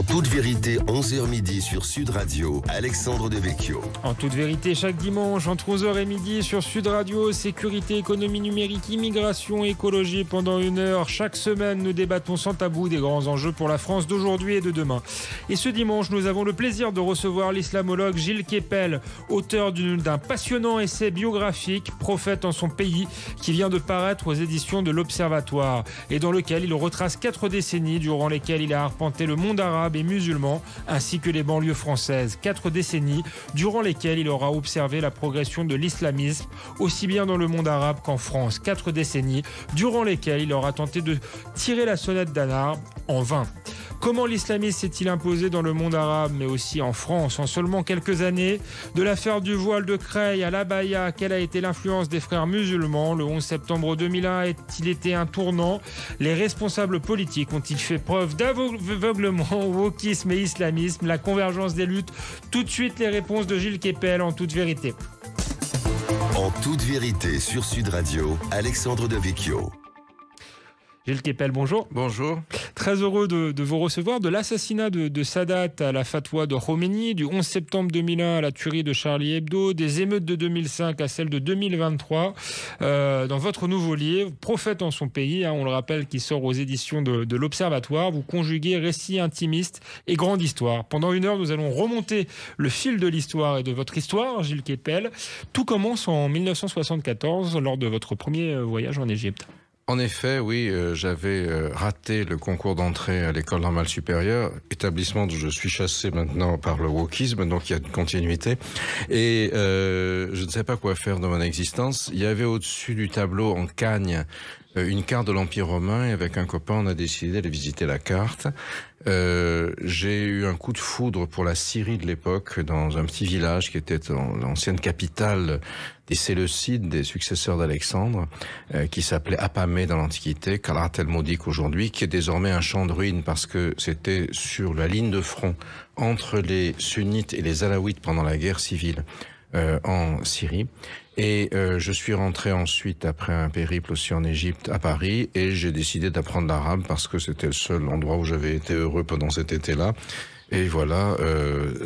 En toute vérité, 11h midi sur Sud Radio, Alexandre Devecchio. En toute vérité, chaque dimanche, entre 11h et midi sur Sud Radio, sécurité, économie numérique, immigration, écologie, pendant une heure, chaque semaine, nous débattons sans tabou des grands enjeux pour la France d'aujourd'hui et de demain. Et ce dimanche, nous avons le plaisir de recevoir l'islamologue Gilles Kepel, auteur d'un passionnant essai biographique, Prophète en son pays, qui vient de paraître aux éditions de l'Observatoire, et dans lequel il retrace quatre décennies durant lesquelles il a arpenté le monde arabe et musulmans, ainsi que les banlieues françaises. Quatre décennies durant lesquelles il aura observé la progression de l'islamisme, aussi bien dans le monde arabe qu'en France. Quatre décennies durant lesquelles il aura tenté de tirer la sonnette d'alarme en vain. Comment l'islamisme s'est-il imposé dans le monde arabe, mais aussi en France, en seulement quelques années De l'affaire du voile de Creil à l'Abaya, quelle a été l'influence des frères musulmans Le 11 septembre 2001 a-t-il été un tournant Les responsables politiques ont-ils fait preuve d'aveuglement wokisme et islamisme, la convergence des luttes. Tout de suite les réponses de Gilles Kepel en toute vérité. En toute vérité sur Sud Radio, Alexandre Devecchio. Gilles Kepel, bonjour. Bonjour. Très heureux de, vous recevoir. De l'assassinat de, Sadat à la fatwa de Khomeini, du 11 septembre 2001 à la tuerie de Charlie Hebdo, des émeutes de 2005 à celle de 2023. Euh, dans votre nouveau livre, Prophète en son pays, hein, on le rappelle, qui sort aux éditions de, l'Observatoire, vous conjuguez récit intimiste et grande histoire. Pendant une heure, nous allons remonter le fil de l'histoire et de votre histoire, Gilles Kepel. Tout commence en 1974 lors de votre premier euh, voyage en Égypte. En effet, oui, euh, j'avais euh, raté le concours d'entrée à l'école normale supérieure, établissement dont je suis chassé maintenant par le wokisme, donc il y a une continuité. Et euh, je ne sais pas quoi faire de mon existence. Il y avait au-dessus du tableau en cagne une carte de l'Empire romain et avec un copain on a décidé de visiter la carte euh, j'ai eu un coup de foudre pour la Syrie de l'époque, dans un petit village qui était l'ancienne capitale des Séleucides, des successeurs d'Alexandre, euh, qui s'appelait Apame dans l'Antiquité, Kalat el aujourd'hui, qui est désormais un champ de ruines parce que c'était sur la ligne de front entre les sunnites et les alaouites pendant la guerre civile. Euh, en Syrie. Et euh, je suis rentré ensuite après un périple aussi en Égypte à Paris et j'ai décidé d'apprendre l'arabe parce que c'était le seul endroit où j'avais été heureux pendant cet été-là. Et voilà,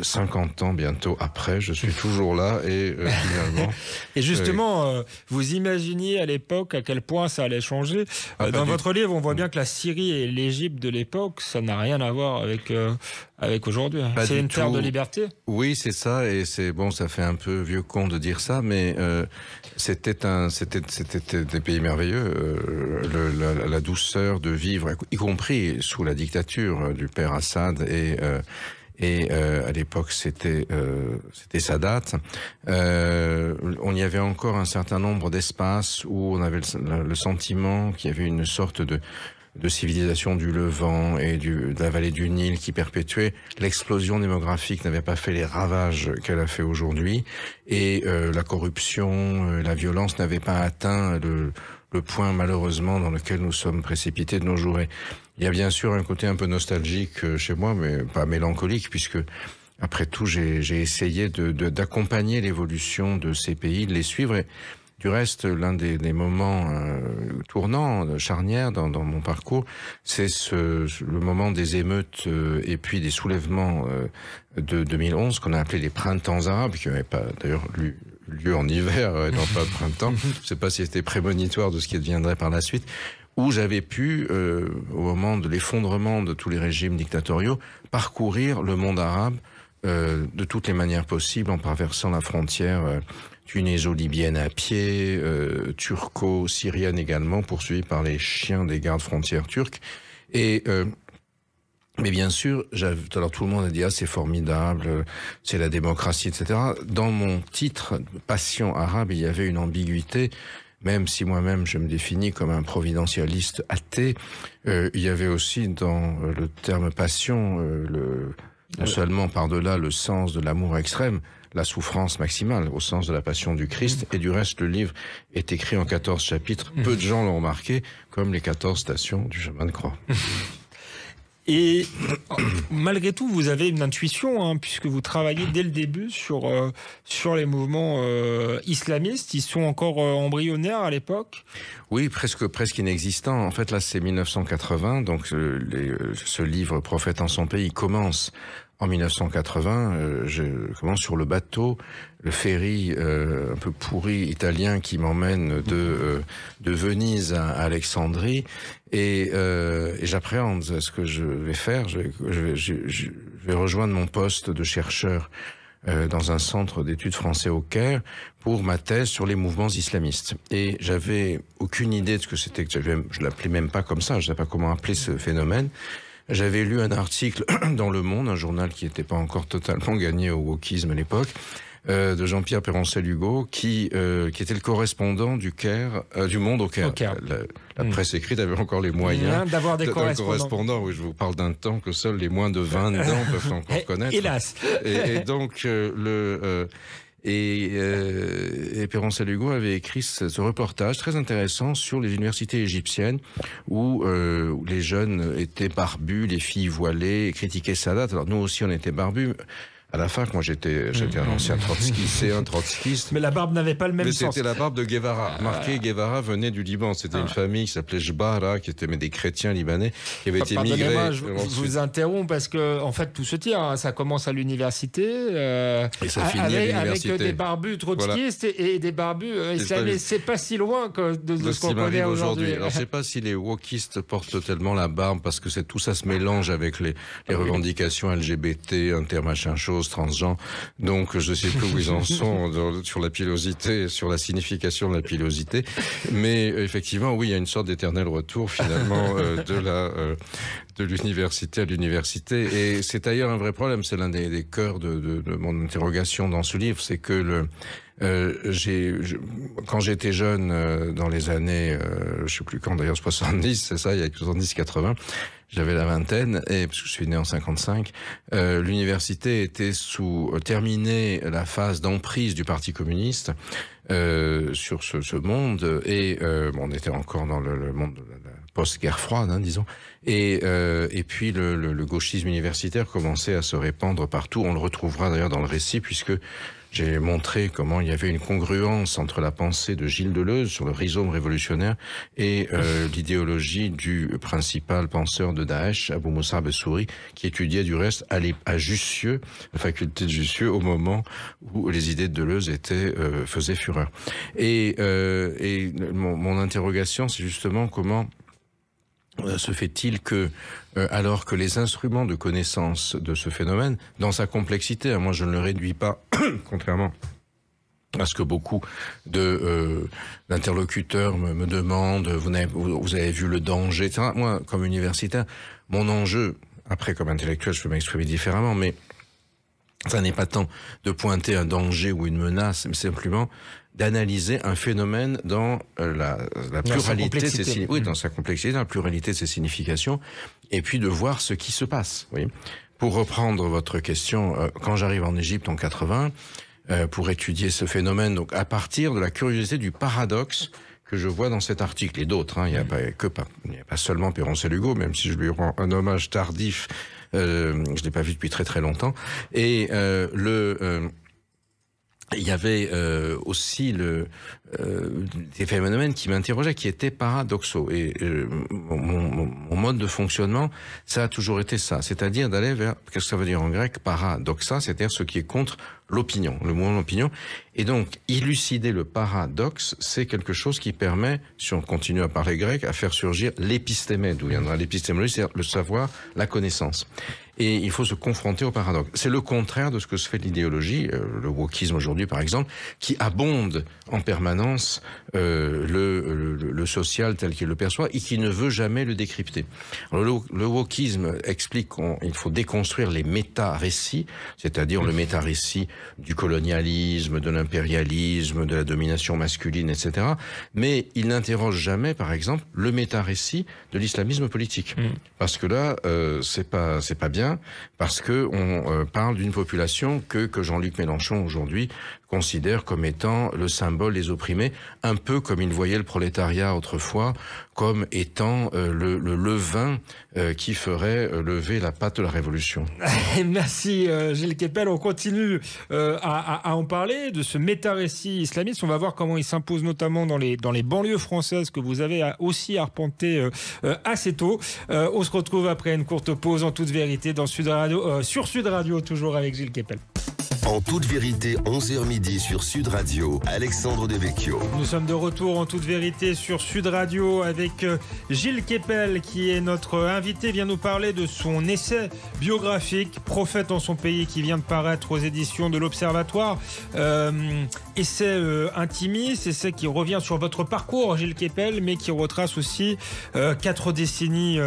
50 euh, ans bientôt après, je suis toujours là et finalement. et justement, vous imaginiez à l'époque à quel point ça allait changer. Ah, dans votre livre, on voit mm. bien que la Syrie et l'Égypte de l'époque, ça n'a rien à voir avec avec aujourd'hui. Hein. c'est une terre de liberté. Oui, c'est ça, et c'est bon, ça fait un peu vieux con de dire ça, mais euh, c'était un, c'était, c'était des pays merveilleux. Euh, la, douceur de vivre, y compris sous la dictature euh, du père Assad et. et à l'époque c'était sa c'était Euh, on y avait encore un certain nombre d'espaces où on avait le sentiment qu'il y avait une sorte de de civilisation du Levant et du, de la vallée du Nil qui perpétuait, l'explosion démographique n'avait pas fait les ravages qu'elle a fait aujourd'hui, et euh, la corruption, euh, la violence n'avait pas atteint le, point malheureusement dans lequel nous sommes précipités de nos jours. Et il y a bien sûr un côté un peu nostalgique euh, chez moi, mais pas mélancolique, puisque après tout, j'ai essayé d'accompagner l'évolution de ces pays, de les suivre. Du reste, l'un des, moments euh, tournants, euh, charnières dans, mon parcours, c'est le moment des émeutes euh, et puis des soulèvements de 2011 qu'on a appelé les printemps arabes, qui n'avaient pas d'ailleurs lu lieu en hiver et non pas printemps. Je sais pas si c'était prémonitoire de ce qui deviendrait par la suite. Où j'avais pu, au moment de l'effondrement de tous les régimes dictatoriaux, parcourir le monde arabe de toutes les manières possibles en traversant la frontière ézo libyenne à pied, euh, turco-syrienne également, poursuivie par les chiens des gardes frontières turcs. Et euh, mais bien sûr, alors tout le monde a dit ah c'est formidable, c'est la démocratie, etc. Dans mon titre Passion arabe, il y avait une ambiguïté. Même si moi-même je me définis comme un providentialiste athée, euh, il y avait aussi dans le terme passion, le, non seulement par delà le sens de l'amour extrême, la souffrance maximale au sens de la passion du Christ. Mm. Et du reste, le livre est écrit en 14 chapitres. Mm. Peu de gens l'ont remarqué, comme les 14 stations du chemin de croix. Mm. Et malgré tout, vous avez une intuition, hein, puisque vous travaillez dès le début sur, euh, sur les mouvements euh, islamistes. Ils sont encore euh, embryonnaires à l'époque Oui, presque, presque inexistants. En fait, là, c'est 1980, donc ce livre Prophète en son pays commence en 1980, euh, je commence sur le bateau, le ferry euh, un peu pourri italien qui m'emmène de euh, de Venise à Alexandrie, et, et j'appréhende ce que je vais faire. Je vais, je, je, vais rejoindre mon poste de chercheur dans un centre d'études français au Caire pour ma thèse sur les mouvements islamistes. Et j'avais aucune idée de ce que c'était que je l'appelais même pas comme ça, je ne sais pas comment appeler ce phénomène. J'avais lu un article dans Le Monde, un journal qui n'était pas encore totalement gagné au wokisme à l'époque, euh, de Jean-Pierre peroncel hugo qui, euh, qui était le correspondant du Caire, euh, du Monde au Caire. La, hmm. presse écrite avait encore les moyens hein, d'avoir des correspondants. où je vous parle d'un temps que seuls les moins de 20 ans peuvent encore eh, connaître. Hélas. Et, et donc euh, le euh, et, euh, Hugo avait écrit ce, reportage très intéressant sur les universités égyptiennes euh, où, les jeunes étaient barbus, les filles voilées, et critiquaient Sadat. Alors nous aussi on était barbus, à la fac, moi j'étais j'étais un ancien trotskiste, un trotskiste. Mais la barbe n'avait pas le même mais sens. C'était la barbe de Guevara. Ah. Marqué Guevara venait du Liban. C'était une ah. famille qui s'appelait Jbara, qui était des chrétiens libanais qui avaient été migrés. je, vous interromps parce que en fait tout se tient hein. Ça commence à l'université. Euh, et ça finit avec, l'université. avec des barbus trotskistes et, des barbus euh, C'est pas si loin que de, ce qu'on connaît aujourd'hui. Je Alors sais pas si les wokistes portent tellement la barbe parce que c'est tout ça se mélange avec les, les revendications LGBT, inter machin chose donc, je ne sais plus où ils en sont sur la pilosité, sur la signification de la pilosité. Mais effectivement, oui, il y a une sorte d'éternel retour finalement euh, de la euh, de l'université à l'université. Et c'est d'ailleurs un vrai problème. C'est l'un des, cœurs de, de, de, mon interrogation dans ce livre. C'est que le, euh, j'ai, quand j'étais jeune, euh, dans les années, euh, je sais plus quand d'ailleurs, 70, c'est ça, il y a 70, 80, j'avais la vingtaine, et parce je suis né en 55, euh, l'université était sous, euh, terminée la phase d'emprise du Parti communiste sur ce, ce monde, et on était encore dans le, le monde de la post-guerre froide, hein, disons. Et, euh, et puis le, gauchisme universitaire commençait à se répandre partout. On le retrouvera d'ailleurs dans le récit, puisque j'ai montré comment il y avait une congruence entre la pensée de Gilles Deleuze sur le rhizome révolutionnaire et euh, l'idéologie du principal penseur de Daesh, Abou Moussa Bessouri, qui étudiait du reste à, à Jussieu, la faculté de Jussieu, au moment où les idées de Deleuze étaient, euh, faisaient fureur. Et, et mon, mon interrogation, c'est justement comment euh, se fait-il que, euh, alors que les instruments de connaissance de ce phénomène, dans sa complexité, hein, moi je ne le réduis pas, contrairement à ce que beaucoup de euh, d'interlocuteurs me, demandent, vous avez, vous avez vu le danger, Moi, comme universitaire, mon enjeu, après comme intellectuel, je peux m'exprimer différemment, mais ça n'est pas tant de pointer un danger ou une menace, mais simplement d'analyser un phénomène dans euh, la, la pluralité de ses, oui, dans mm. sa complexité, dans la pluralité de ses significations, et puis de voir ce qui se passe. Oui. Pour reprendre votre question, euh, quand j'arrive en Égypte en 80, euh, pour étudier ce phénomène, donc à partir de la curiosité du paradoxe que je vois dans cet article et d'autres, hein, il n'y a mm. pas que pas, a pas seulement Péroncel Lugo, même si je lui rends un hommage tardif, euh, je l'ai pas vu depuis très très longtemps, et le il y avait euh, aussi le, euh, des phénomènes qui m'interrogeaient, qui étaient paradoxaux. Et euh, mon, mode de fonctionnement, ça a toujours été ça, c'est-à-dire d'aller vers, qu'est-ce que ça veut dire en grec, paradoxa, c'est-à-dire ce qui est contre l'opinion, le mouvement de l'opinion. Et donc, élucider le paradoxe, c'est quelque chose qui permet, si on continue à parler grec, à faire surgir l'épistémé, d'où viendra l'épistémologie, c'est-à-dire le savoir, la connaissance et il faut se confronter au paradoxe. C'est le contraire de ce que se fait l'idéologie, euh, le wokisme aujourd'hui par exemple, qui abonde en permanence euh, le, social tel qu'il le perçoit et qui ne veut jamais le décrypter. le, wokisme explique qu'il faut déconstruire les méta-récits, c'est-à-dire le méta-récit du colonialisme, de l'impérialisme, de la domination masculine, etc. Mais il n'interroge jamais, par exemple, le méta-récit de l'islamisme politique. Mm. Parce que là, euh, c'est pas, c'est pas bien parce qu'on on euh, parle d'une population que, que Jean-Luc Mélenchon aujourd'hui considère comme étant le symbole des opprimés, un peu comme il voyait le prolétariat autrefois, comme étant euh, le, levain euh, qui ferait euh, lever la pâte de la révolution. Merci Gilles Kepel, on continue à, en parler de ce méta-récit islamiste, on va voir comment il s'impose notamment dans les, dans les banlieues françaises que vous avez aussi arpentées assez tôt. on se retrouve après une courte pause en toute vérité dans Sud Radio, sur Sud Radio toujours avec Gilles Kepel. En toute vérité, 11h midi sur Sud Radio, Alexandre Devecchio. Nous sommes de retour en toute vérité sur Sud Radio avec euh, Gilles Kepel qui est notre invité, vient nous parler de son essai biographique, Prophète en son pays, qui vient de paraître aux éditions de l'Observatoire. Euh, essai euh, intimiste, essai qui revient sur votre parcours, Gilles Kepel, mais qui retrace aussi quatre décennies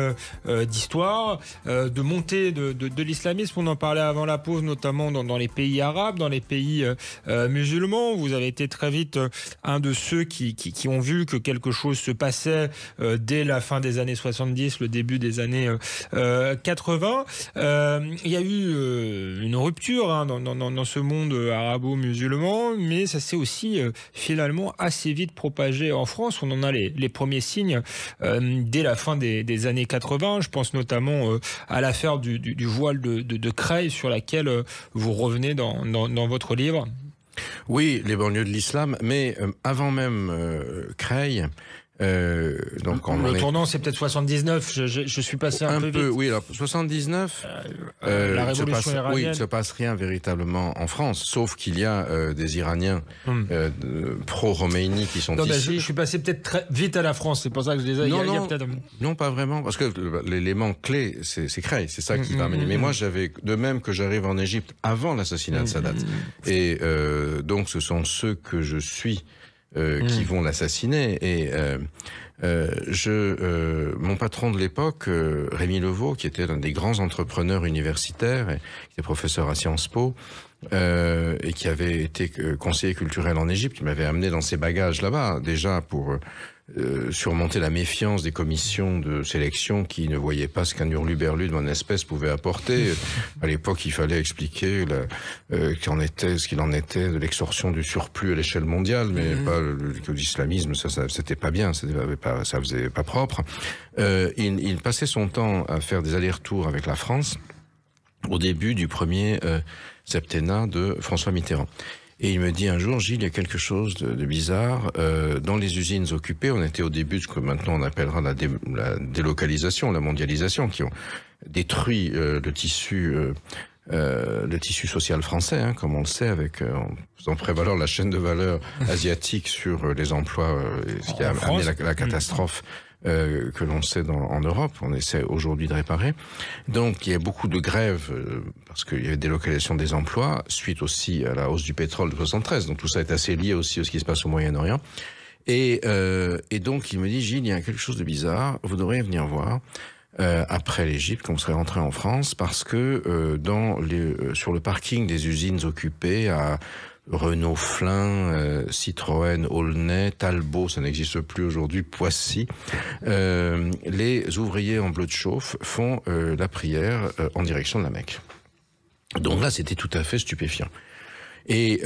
d'histoire, de montée de, l'islamisme. On en parlait avant la pause, notamment dans, dans les pays arabe, dans les pays euh, euh, musulmans. Vous avez été très vite euh, un de ceux qui, ont vu que quelque chose se passait dès la fin des années 70, le début des années 80. Il y a eu une rupture hein, dans, ce monde arabo-musulman, mais ça s'est aussi finalement assez vite propagé en France. On en a les, premiers signes dès la fin des, années 80. Je pense notamment à l'affaire du, du, voile de, de, de Creil sur laquelle vous revenez dans, dans, votre livre. Oui, les banlieues de l'islam, mais euh, avant même euh, Creil, euh, donc hein, on le tournant, c'est peut-être 79. Je, je, suis passé un, un peu, Oui, 79. Euh, euh, euh, la révolution iranienne. Oui, il ne se passe rien véritablement en France, sauf qu'il y a des Iraniens hmm. pro-Roméini qui sont non, ici. je, suis passé peut-être très vite à la France. C'est pour ça que je les ai. Non, non, pas vraiment, parce que l'élément clé, c'est Creil. C'est ça hmm, qui hmm, va Mais moi, j'avais de même que j'arrive en Égypte avant l'assassinat de Sadat. Et donc, ce sont ceux que je suis. Euh, qui hmm. vont l'assassiner. Et euh, euh, je, euh, mon patron de l'époque, euh, Rémi Levaux, qui était un des grands entrepreneurs universitaires, et, qui était professeur à Sciences Po, et qui avait été conseiller culturel en Égypte, qui m'avait amené dans ses bagages là-bas déjà pour euh, surmonter la méfiance des commissions de sélection qui ne voyaient pas ce qu'un hurluberlu de mon espèce pouvait apporter. à l'époque, il fallait expliquer la, euh, qu'en était, ce qu'il en était de l'extorsion du surplus à l'échelle mondiale, mais mhm. pas que l'islamisme, ça, ça c'était pas bien, ça, pas, ça faisait pas propre. Euh, il, il, passait son temps à faire des allers-retours avec la France au début du premier septennat de François Mitterrand. Et il me dit un jour, Gilles, il y a quelque chose de, bizarre. Euh, dans les usines occupées, on était au début de ce que maintenant on appellera la, délocalisation, la mondialisation, qui ont détruit euh, le tissu. Euh, euh, le tissu social français, hein, comme on le sait, avec euh, en faisant prévaloir la chaîne de valeur asiatique sur les emplois, ce qui a amené la, la mm. catastrophe euh, que l'on sait dans, en Europe. On essaie aujourd'hui de réparer. Donc il y a beaucoup de grèves euh, parce qu'il y avait des localisations des emplois suite aussi à la hausse du pétrole de 73. Donc tout ça est assez lié aussi à ce qui se passe au Moyen-Orient. Et, euh, et donc il me dit Gilles, il y a quelque chose de bizarre. Vous devriez venir voir. Euh, après l'Égypte quand vous serez rentré en France parce que euh, dans les, euh, sur le parking des usines occupées à Renault Flin, euh, Citroën, Aulnay, Talbot, ça n'existe plus aujourd'hui, Poissy, euh, les ouvriers en bleu de chauffe font euh, la prière en direction de la Mecque. Donc là, c'était tout à fait stupéfiant. Et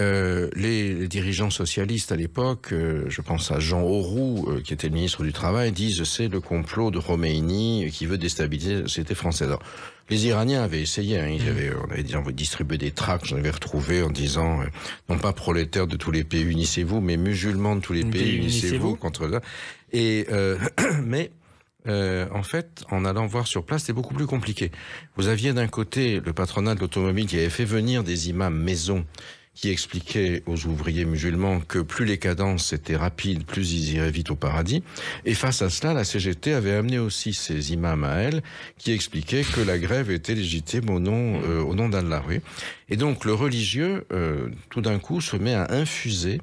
les, dirigeants socialistes à l'époque, je pense à Jean Auroux, qui était le ministre du Travail, disent c'est le complot de Roméini qui veut déstabiliser la société française. Les Iraniens avaient essayé. Hein, ils mm. avaient, on avait dit, on va distribuer des tracts. J'en avais retrouvé en disant, euh, non pas prolétaires de tous les pays, unissez-vous, mais musulmans de tous les pays, unissez-vous contre ça. Et euh, mais euh, en fait, en allant voir sur place, c'est beaucoup plus compliqué. Vous aviez d'un côté le patronat de l'automobile qui avait fait venir des imams maison qui expliquait aux ouvriers musulmans que plus les cadences étaient rapides, plus ils iraient vite au paradis. Et face à cela, la CGT avait amené aussi ses imams à elle, qui expliquaient que la grève était légitime au nom, euh, au nom d'Allah. Oui. Et donc le religieux, euh, tout d'un coup, se met à infuser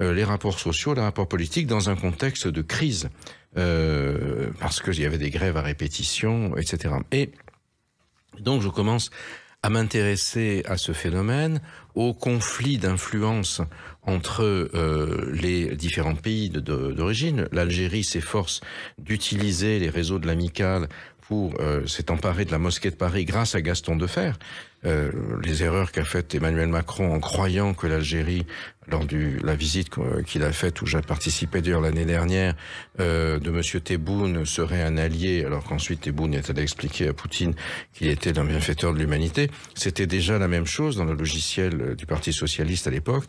euh, les rapports sociaux, les rapports politiques dans un contexte de crise, euh, parce qu'il y avait des grèves à répétition, etc. Et donc je commence à m'intéresser à ce phénomène au conflit d'influence entre euh, les différents pays d'origine. L'Algérie s'efforce d'utiliser les réseaux de l'amicale pour euh, s'est emparé de la mosquée de Paris grâce à Gaston Defer. Euh, les erreurs qu'a fait Emmanuel Macron en croyant que l'Algérie, lors de la visite euh, qu'il a faite, où j'ai participé d'ailleurs l'année dernière, euh, de Monsieur Tebboune serait un allié, alors qu'ensuite Tebboune est allé expliquer à Poutine qu'il était un bienfaiteur de l'humanité, c'était déjà la même chose dans le logiciel du Parti socialiste à l'époque.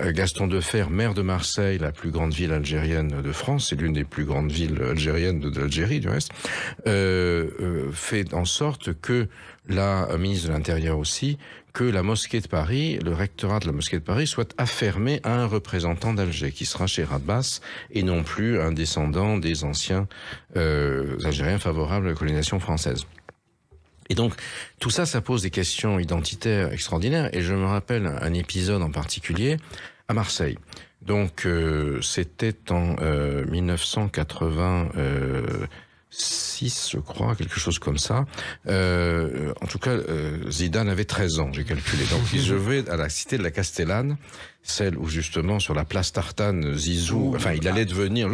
Euh, Gaston Defer, maire de Marseille, la plus grande ville algérienne de France, et l'une des plus grandes villes algériennes de, l'Algérie du reste, euh, euh, fait en sorte que la ministre de l'Intérieur aussi, que la mosquée de Paris, le rectorat de la mosquée de Paris, soit affermé à un représentant d'Alger, qui sera chez Rabas, et non plus un descendant des anciens Algériens favorables à la colonisation française. Et donc, tout ça, ça pose des questions identitaires extraordinaires. Et je me rappelle un épisode en particulier à Marseille. Donc, euh, c'était en 1980. Euh, 6, je crois, quelque chose comme ça. Euh, en tout cas, euh, Zidane avait 13 ans, j'ai calculé. Donc, je vais à la cité de la Castellane, celle où justement sur la place Tartane, Zizou, enfin, il allait devenir.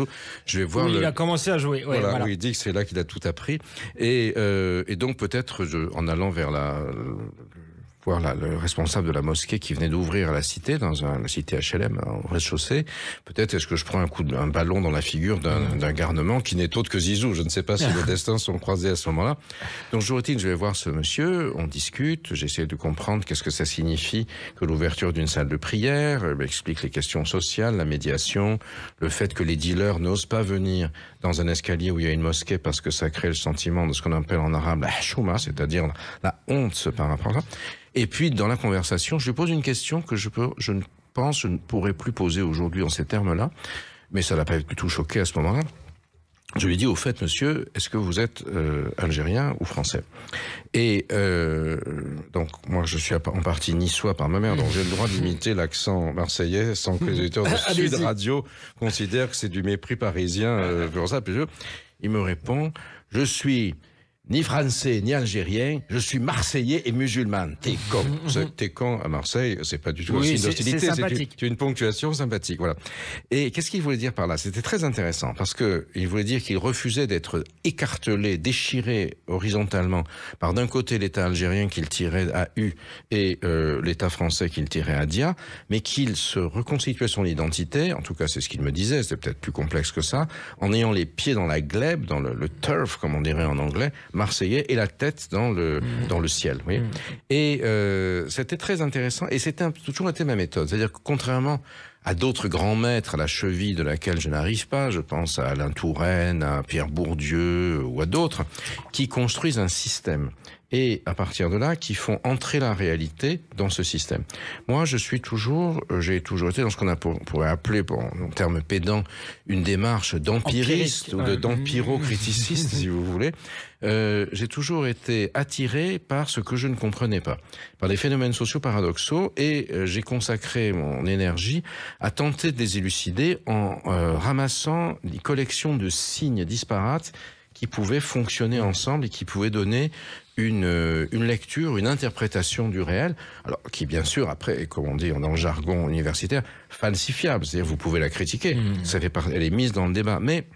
Je vais voir. Il a commencé à jouer. Ouais, voilà, voilà. Où il dit que c'est là qu'il a tout appris. Et, euh, et donc peut-être en allant vers la, voir le responsable de la mosquée qui venait d'ouvrir la cité, dans un, la cité HLM, hein, au rez-de-chaussée. Peut-être est-ce que je prends un coup d'un ballon dans la figure d'un garnement qui n'est autre que Zizou. Je ne sais pas si nos destins sont croisés à ce moment-là. Donc Jourtine, je vais voir ce monsieur, on discute, j'essaie de comprendre qu'est-ce que ça signifie que l'ouverture d'une salle de prière, explique m'explique les questions sociales, la médiation, le fait que les dealers n'osent pas venir dans un escalier où il y a une mosquée parce que ça crée le sentiment de ce qu'on appelle en arabe la chouma, c'est-à-dire la honte par rapport à ça. Et puis, dans la conversation, je lui pose une question que je peux, je ne pense, je ne pourrais plus poser aujourd'hui en ces termes-là, mais ça l'a pas du tout choqué à ce moment-là je lui dis au fait, monsieur, est-ce que vous êtes euh, algérien ou français Et euh, donc, moi, je suis en partie niçois par ma mère, donc j'ai le droit d'imiter l'accent marseillais sans que les éditeurs mmh. de ah, Sud Radio considèrent que c'est du mépris parisien euh, il me répond, je suis ni français, ni algérien, je suis marseillais et musulman. T'es con. T'es con à Marseille, c'est pas du tout aussi une hostilité, c'est une, ponctuation sympathique. Voilà. Et qu'est-ce qu'il voulait dire par là C'était très intéressant parce que il voulait dire qu'il refusait d'être écartelé, déchiré horizontalement par d'un côté l'État algérien qu'il tirait à U et euh, l'État français qu'il tirait à Dia, mais qu'il se reconstituait son identité, en tout cas c'est ce qu'il me disait, c'est peut-être plus complexe que ça, en ayant les pieds dans la glèbe, dans le, le turf comme on dirait en anglais, marseillais et la tête dans le, mmh. dans le ciel. Mmh. Et euh, c'était très intéressant et c'était toujours été ma méthode. C'est-à-dire que contrairement à d'autres grands maîtres à la cheville de laquelle je n'arrive pas, je pense à Alain Touraine, à Pierre Bourdieu ou à d'autres, qui construisent un système et à partir de là, qui font entrer la réalité dans ce système. Moi, je suis toujours, euh, j'ai toujours été dans ce qu'on pourrait appeler, en termes pédants, une démarche d'empiriste ou dempiro si vous voulez. Euh, j'ai toujours été attiré par ce que je ne comprenais pas, par les phénomènes sociaux paradoxaux, et euh, j'ai consacré mon énergie à tenter de les élucider en ramassant des collections de signes disparates qui pouvaient fonctionner ensemble et qui pouvaient donner une, euh, une, lecture, une interprétation du réel, alors qui bien sûr après, comme on dit dans le jargon universitaire, falsifiable, c'est-à-dire vous pouvez la critiquer, mmh. ça fait elle est mise dans le débat, mais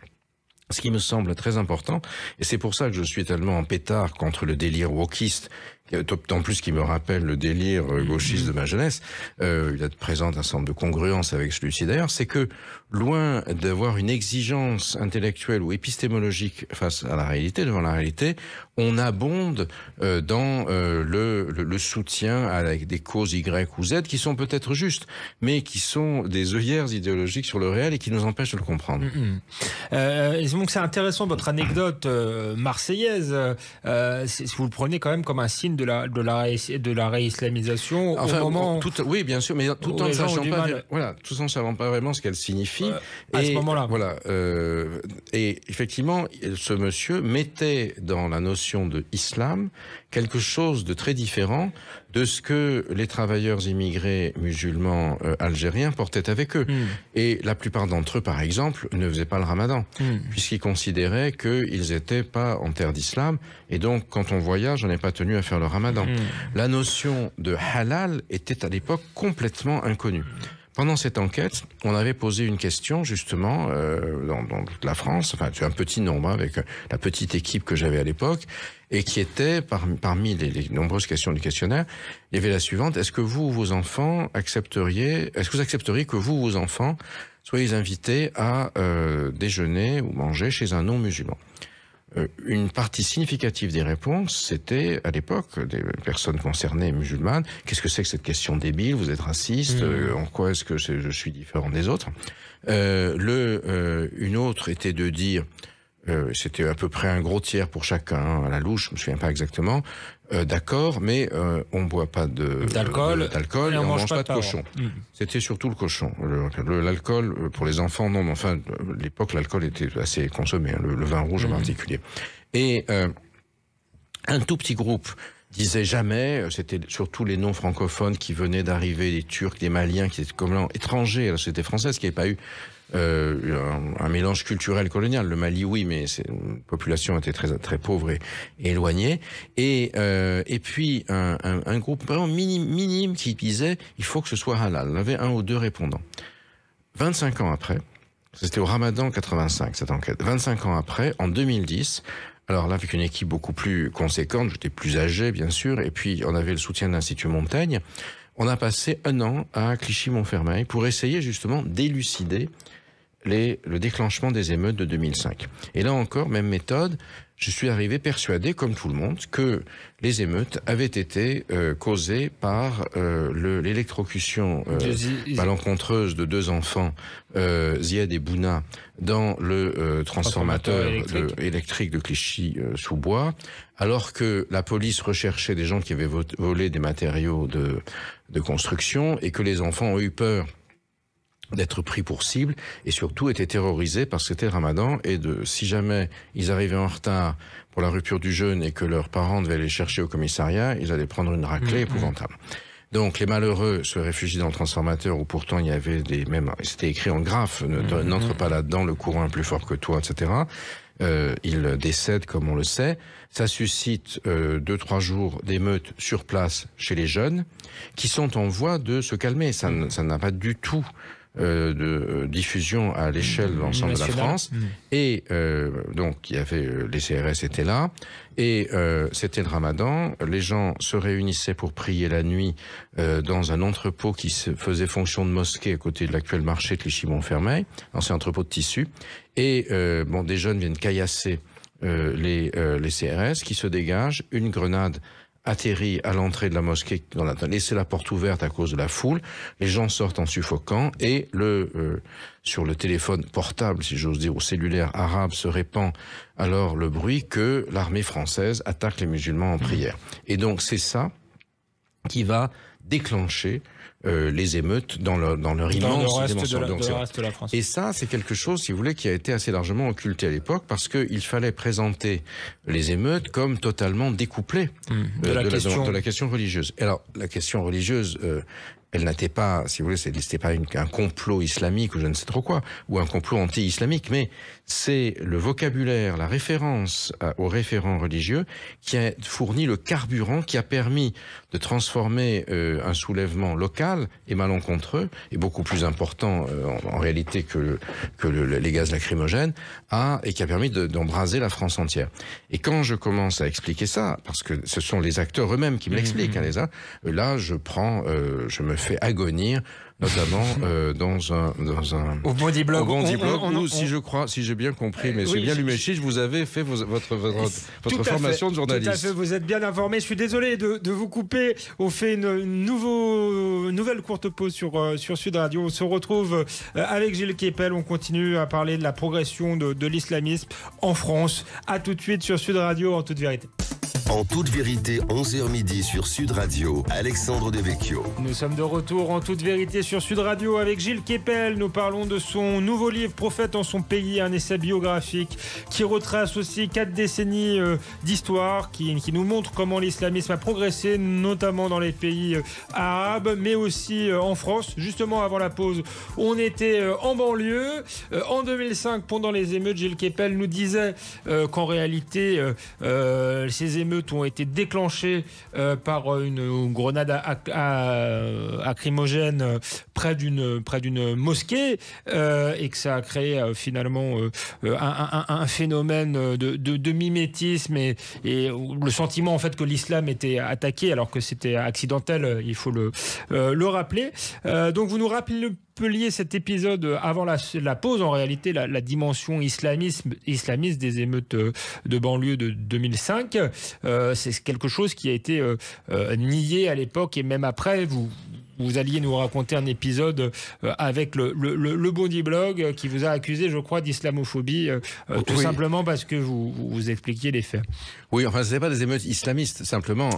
ce qui me semble très important, et c'est pour ça que je suis tellement en pétard contre le délire wokiste, d'autant plus qui me rappelle le délire euh, gauchiste mmh. de ma jeunesse, euh, il a présente un certain de congruence avec celui-ci d'ailleurs, c'est que loin d'avoir une exigence intellectuelle ou épistémologique face à la réalité, devant la réalité, on abonde euh, dans euh, le, le, soutien à des causes Y ou Z qui sont peut-être justes, mais qui sont des œillères idéologiques sur le réel et qui nous empêchent de le comprendre. Euh, c'est intéressant votre anecdote marseillaise. Si vous le prenez quand même comme un signe de la de la de la réislamisation enfin, moment. oui, bien sûr, mais tout en ne sachant pas, voilà, tout savant pas vraiment ce qu'elle signifie à ce moment-là. Voilà. Euh, et effectivement, ce monsieur mettait dans la notion de islam quelque chose de très différent de ce que les travailleurs immigrés musulmans euh, algériens portaient avec eux. Hmm. Et la plupart d'entre eux, par exemple, ne faisaient pas le ramadan, hmm. puisqu'ils considéraient qu'ils n'étaient pas en terre d'islam. Et donc, quand on voyage, on n'est pas tenu à faire le ramadan. Hmm. La notion de halal était à l'époque complètement inconnue. Pendant cette enquête, on avait posé une question justement euh, dans, dans, toute la France, enfin un petit nombre hein, avec euh, la petite équipe que j'avais à l'époque, et qui était parmi, parmi les, nombreuses questions du questionnaire, il y avait la suivante est-ce que vous ou vos enfants accepteriez, est-ce que vous accepteriez que vous vos enfants soyez invités à euh, déjeuner ou manger chez un non musulman euh, une partie significative des réponses, c'était à l'époque des personnes concernées musulmanes, qu'est-ce que c'est que cette question débile, vous êtes raciste, mmh. euh, en quoi est-ce que je suis différent des autres euh, le, Une autre était de dire, c'était à peu près un gros tiers pour chacun, hein, à la louche, je me souviens pas exactement, euh, d'accord, mais euh, on ne boit pas d'alcool et on ne mange, pas, de, cochon. Mm. C'était surtout le cochon. L'alcool, euh, pour les enfants, non, mais enfin, à l'époque, l'alcool était assez consommé, hein, le, vin rouge en mm. particulier. Et un tout petit groupe disait jamais, c'était surtout les non-francophones qui venaient d'arriver, les Turcs, les Maliens, qui étaient comme là, étrangers à la société française, qui n'avaient pas eu euh, un, mélange culturel colonial. Le Mali, oui, mais la population était très très pauvre et, éloignée. Et euh, et puis un, groupe vraiment minime, qui disait il faut que ce soit halal. On avait un ou deux répondants. 25 ans après, c'était au Ramadan 85 cette enquête. 25 ans après, en 2010. Alors là, avec une équipe beaucoup plus conséquente, j'étais plus âgé, bien sûr, et puis on avait le soutien de l'Institut Montaigne on a passé un an à Clichy-Montfermeil pour essayer justement d'élucider le déclenchement des émeutes de 2005. Et là encore, même méthode, je suis arrivé persuadé, comme tout le monde, que les émeutes avaient été euh, causées par euh, l'électrocution euh, malencontreuse de deux enfants, euh, Ziad et Bouna, dans le transformateur, électrique. De, électrique. Clichy-sous-Bois, alors que la police recherchait des gens qui avaient volé des matériaux de, de construction et que les enfants ont eu peur d'être pris pour cible et surtout étaient terrorisés parce que c'était ramadan et de si jamais ils arrivaient en retard pour la rupture du jeûne et que leurs parents devaient les chercher au commissariat, ils allaient prendre une raclée mm-hmm. épouvantable. Donc les malheureux se réfugient dans le transformateur où pourtant il y avait des même c'était écrit en graphe mm-hmm. n'entre pas là-dedans le courant est plus fort que toi etc. Euh, il décède comme on le sait. Ça suscite euh, deux trois jours d'émeutes sur place chez les jeunes qui sont en voie de se calmer. Ça n'a pas du tout euh, de euh, diffusion à l'échelle de l'ensemble de la France. Mm. Et euh, donc, il y avait les CRS étaient là. Et c'était le Ramadan. Les gens se réunissaient pour prier la nuit dans un entrepôt qui faisait fonction de mosquée à côté de l'actuel marché de clichy fermeil ancien entrepôt de tissus. Et bon, des jeunes viennent caillasser les, les CRS qui se dégagent, une grenade atterrit à l'entrée de la mosquée dans a laissé la porte ouverte à cause de la foule. Les gens sortent en suffoquant et le euh, sur le téléphone portable, si j'ose dire, au cellulaire arabe se répand alors le bruit que l'armée française attaque les musulmans en mmh. prière. Et donc c'est ça qui va déclencher euh, les émeutes dans, le, dans leur immense le De Et ça, c'est quelque chose, si vous voulez, qui a été assez largement occulté à l'époque parce qu'il fallait présenter les émeutes comme totalement découplées mmh. euh, de, la de, la question religieuse. alors, la question religieuse, euh, elle n'était pas, si vous voulez, c'était pas une, un complot islamique ou je ne sais trop quoi, ou un complot anti-islamique, mais c'est le vocabulaire, la référence aux référents religieux qui a fourni le carburant qui a permis de transformer euh, un soulèvement local et malencontreux, et beaucoup plus important euh, en, réalité que, que les gaz lacrymogènes, a et qui a permis d'embraser la France entière. Et quand je commence à expliquer ça, parce que ce sont les acteurs eux-mêmes qui me mmh, l'expliquent, mmh, hein, mmh. les là, je prends, euh, je me fais agonir notamment euh, dans, un, dans un. Au Bondi Blog. si je crois, si j'ai bien compris, mais euh, bien lu vous avez fait votre, votre, formation de journaliste. Tout à fait, vous êtes bien informé. Je suis désolé de, vous couper. On fait une, nouveau, nouvelle courte pause sur, euh, sur Sud Radio. On se retrouve avec Gilles Kepel. On continue à parler de la progression de, de l'islamisme en France. À tout de suite sur Sud Radio en toute vérité. En toute vérité, 11h midi sur Sud Radio, Alexandre Devecchio. Nous sommes de retour en toute vérité sur Sud Radio avec Gilles Kepel. Nous parlons de son nouveau livre Prophète en son pays, un essai biographique qui retrace aussi quatre décennies euh, d'histoire, qui, qui, nous montre comment l'islamisme a progressé, notamment dans les pays euh, arabes, mais aussi euh, en France. Justement, avant la pause, on était en banlieue. En 2005, pendant les émeutes, Gilles Kepel nous disait qu'en réalité, ces émeutes ont été déclenchés euh, par une, grenade acrymogène euh, près d'une près d'une mosquée euh, et que ça a créé finalement un, phénomène de, mimétisme et, et, le sentiment en fait que l'islam était attaqué alors que c'était accidentel, il faut le le rappeler. donc vous nous rappelez lier cet épisode avant la, pause, en réalité, la, dimension islamisme, islamiste des émeutes euh, de banlieue de 2005. Euh, c'est quelque chose qui a été euh, nié à l'époque et même après. Vous, vous alliez nous raconter un épisode euh, avec le, le, Bondi Blog euh, qui vous a accusé, je crois, d'islamophobie, euh, tout simplement parce que vous, vous expliquiez les faits. Oui, enfin, ce pas des émeutes islamistes, simplement,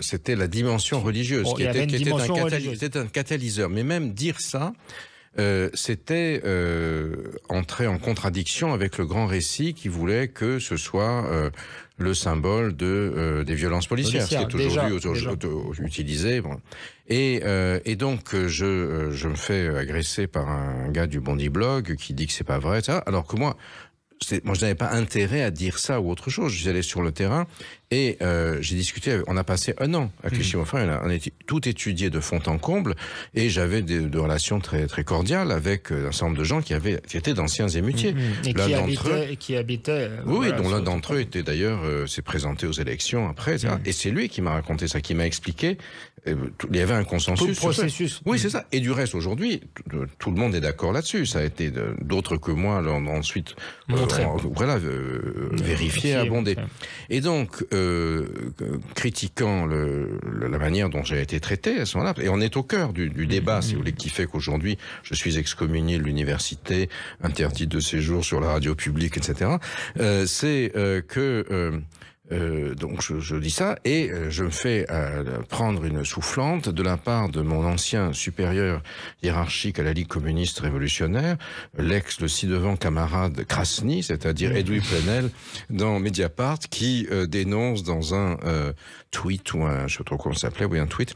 c'était la dimension religieuse qui, était, un catalyseur. Mais même dire ça, c'était entrer en contradiction avec le grand récit qui voulait que ce soit le symbole de, euh, des violences policières, qui est aujourd'hui utilisé. Bon. Et, euh, donc, euh, je, me fais agresser par un gars du Bondi Blog qui dit que c'est pas vrai, ça, alors que moi, moi, je n'avais pas intérêt à dire ça ou autre chose. J'allais sur le terrain et euh, j'ai discuté, on a passé un an à clichy enfin on, a tout étudié de fond en comble, et j'avais des, relations très, très cordiales avec euh, un certain nombre de gens qui, avaient, qui étaient d'anciens émutiers. Mhm. Et qui habitaient, qui euh, habitaient... Oui, dont l'un d'entre eux était d'ailleurs, s'est présenté aux élections après, mhm. et c'est lui qui m'a raconté ça, qui m'a expliqué, il y avait un consensus. Tout processus. Oui, c'est mhm. ça. Et du reste, aujourd'hui, tout le monde est d'accord là-dessus. Ça a été d'autres que moi, ensuite, voilà, vérifié, abondé. Et donc, euh, critiquant la manière dont j'ai été traité à ce moment-là. Et on est au cœur du, débat, mhm. si vous voulez, qui fait qu'aujourd'hui, je suis excommunié de l'université, interdit de séjour sur la radio publique, etc. Euh, c'est euh, que euh, donc je, dis ça et euh, je me fais euh, prendre une soufflante de la part de mon ancien supérieur hiérarchique à la Ligue communiste révolutionnaire, l'ex le ci-devant camarade Krasny, c'est-à-dire Edoui Plenel, dans Mediapart, qui dénonce dans un tweet ou un, je sais trop comment s'appelait, oui un tweet,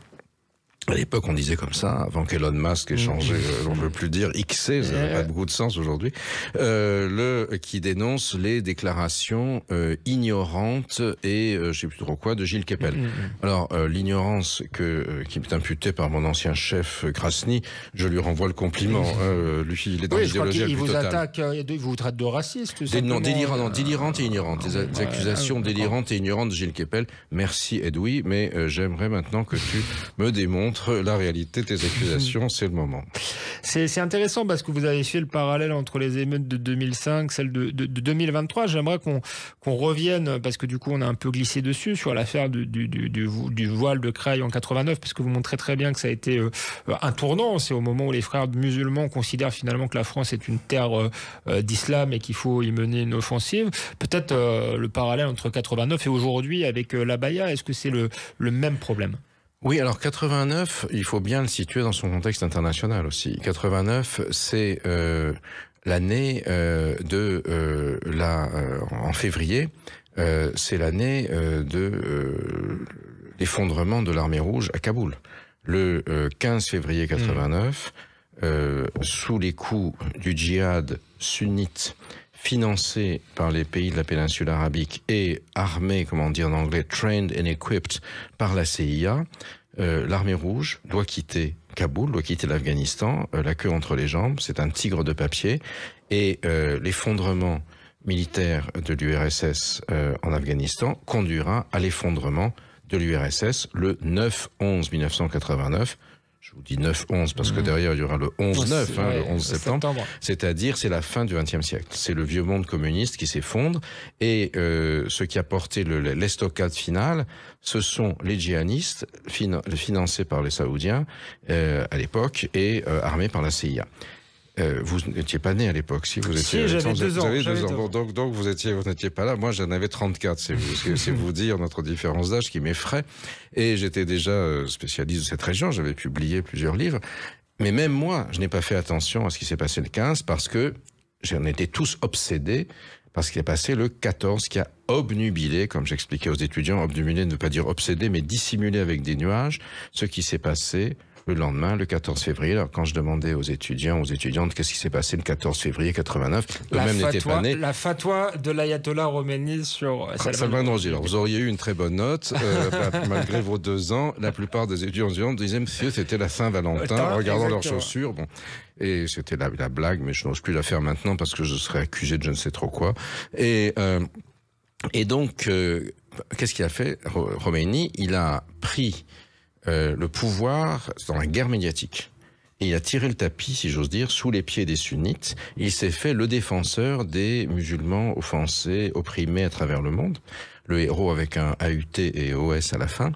à l'époque, on disait comme ça, avant qu'Elon Musk ait changé, mm. euh, on ne veut plus dire XC, ça n'a pas beaucoup de sens aujourd'hui, euh, le qui dénonce les déclarations euh, ignorantes et euh, je ne sais plus trop quoi de Gilles Keppel. Mm, mm, Alors, l'ignorance que qui est imputée par mon ancien chef Krasny, je lui renvoie le compliment. Hein, lui, il est dans oui, l'idéologie Il vous attaque, il vous traite de raciste. non, délirant, délirante et ignorante. Des, accusations délirantes et ignorantes de Gilles Keppel. Merci Edoui, mais j'aimerais maintenant que tu me démontres la réalité des accusations, c'est le moment. C'est intéressant parce que vous avez fait le parallèle entre les émeutes de 2005, celles de, 2023. J'aimerais qu'on revienne, parce que du coup on a un peu glissé dessus, sur l'affaire du, du, voile de Creil en 89, parce que vous montrez très bien que ça a été euh, un tournant. C'est au moment où les frères musulmans considèrent finalement que la France est une terre euh, euh, d'islam et qu'il faut y mener une offensive. Peut-être le parallèle entre 89 et aujourd'hui avec la Baïa, est-ce que c'est le même problème oui, alors 89, il faut bien le situer dans son contexte international aussi. 89, euh, euh, euh, c'est l'année de la en février, c'est l'année de l'effondrement de l'armée rouge à Kaboul. Le 15 février 89, hmm. sous les coups du djihad sunnite financé par les pays de la péninsule arabique et armé, comment dire en anglais, trained and equipped par la CIA, euh, l'armée rouge doit quitter Kaboul, doit quitter l'Afghanistan, euh, la queue entre les jambes, c'est un tigre de papier, et euh, l'effondrement militaire de l'URSS en Afghanistan conduira à l'effondrement de l'URSS le 9-11-1989, je vous dis 9-11 parce que mmh. derrière il y aura le 11-9, hein, le 11 septembre. C'est-à-dire c'est la fin du XXe siècle. C'est le vieux monde communiste qui s'effondre et euh, ce qui a porté l'estocade finale, ce sont les djihadistes financés par les Saoudiens euh, à l'époque et euh, armés par la CIA. Euh, vous n'étiez pas né à l'époque, si vous étiez. j'avais deux, ans, donc, vous n'étiez pas là. Moi, j'en avais 34. C'est vous, dire notre différence d'âge qui m'effraie. Et j'étais déjà euh, spécialiste de cette région. J'avais publié plusieurs livres. Mais même moi, je n'ai pas fait attention à ce qui s'est passé le 15 parce que j'en étais tous obsédés parce qu'il qui est passé le 14, qui a obnubilé, comme j'expliquais aux étudiants, obnubilé ne veut pas dire obsédé, mais dissimulé avec des nuages, ce qui s'est passé le lendemain, le 14 février. Alors quand je demandais aux étudiants, aux étudiantes, qu'est-ce qui s'est passé le 14 février 89, eux-mêmes n'étaient pas nés. La fatwa de l'ayatollah Khomeini sur euh, Salman Rushdie. Alors vous auriez eu une très bonne note, euh, bah, malgré vos deux ans. La plupart des étudiants disaient, monsieur, c'était la Saint-Valentin, euh, regardant leurs chaussures. Bon, et c'était la, blague, mais je n'ose plus la faire maintenant parce que je serais accusé de je ne sais trop quoi. Et et donc, qu'est-ce qu'il a fait, Roménie Il a pris euh, le pouvoir dans la guerre médiatique. il a tiré le tapis, si j'ose dire, sous les pieds des sunnites. Il s'est fait le défenseur des musulmans offensés, opprimés à travers le monde. Le héros avec un AUT et OS à la fin.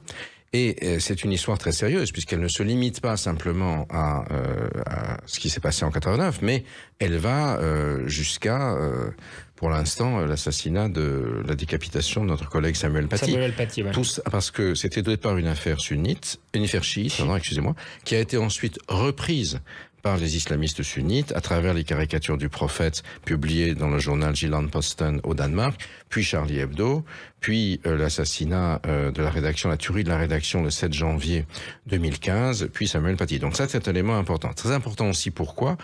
Et euh, c'est une histoire très sérieuse puisqu'elle ne se limite pas simplement à, euh, ce qui s'est passé en 89, mais elle va jusqu'à pour l'instant euh, l'assassinat de la décapitation de notre collègue Samuel Paty. parce que c'était au départ une affaire sunnite, une affaire chiite, excusez-moi, qui a été ensuite reprise par les islamistes sunnites à travers les caricatures du prophète publiées dans le journal Gilan Posten au Danemark, puis Charlie Hebdo, puis euh, l'assassinat euh, de la rédaction, la tuerie de la rédaction le 7 janvier 2015, puis Samuel Paty. Donc ça, c'est un élément important. Très important aussi, pourquoi